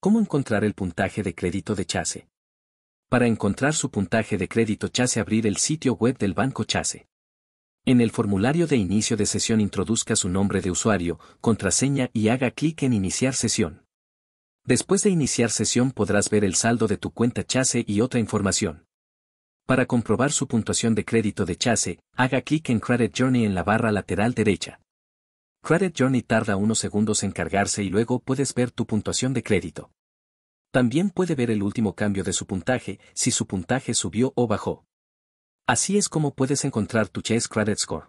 ¿Cómo encontrar el puntaje de crédito de Chase? Para encontrar su puntaje de crédito Chase abrir el sitio web del banco Chase. En el formulario de inicio de sesión introduzca su nombre de usuario, contraseña y haga clic en Iniciar sesión. Después de iniciar sesión podrás ver el saldo de tu cuenta Chase y otra información. Para comprobar su puntuación de crédito de Chase, haga clic en Credit Journey en la barra lateral derecha. Credit Journey tarda unos segundos en cargarse y luego puedes ver tu puntuación de crédito. También puede ver el último cambio de su puntaje, si su puntaje subió o bajó. Así es como puedes encontrar tu Chess Credit Score.